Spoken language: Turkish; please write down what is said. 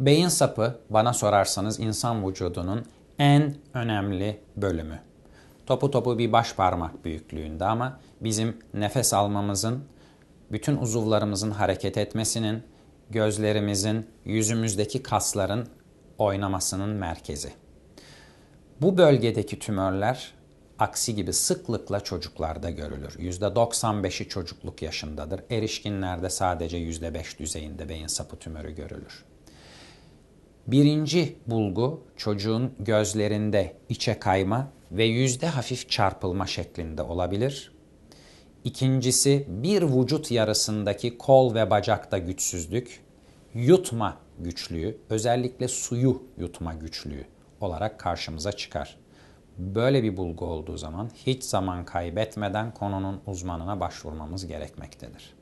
Beyin sapı bana sorarsanız insan vücudunun en önemli bölümü. Topu topu bir baş parmak büyüklüğünde ama bizim nefes almamızın, bütün uzuvlarımızın hareket etmesinin, gözlerimizin, yüzümüzdeki kasların oynamasının merkezi. Bu bölgedeki tümörler aksi gibi sıklıkla çocuklarda görülür. %95'i çocukluk yaşındadır. Erişkinlerde sadece %5 düzeyinde beyin sapı tümörü görülür. Birinci bulgu çocuğun gözlerinde içe kayma ve yüzde hafif çarpılma şeklinde olabilir. İkincisi bir vücut yarısındaki kol ve bacakta güçsüzlük, yutma güçlüğü, özellikle suyu yutma güçlüğü olarak karşımıza çıkar. Böyle bir bulgu olduğu zaman hiç zaman kaybetmeden konunun uzmanına başvurmamız gerekmektedir.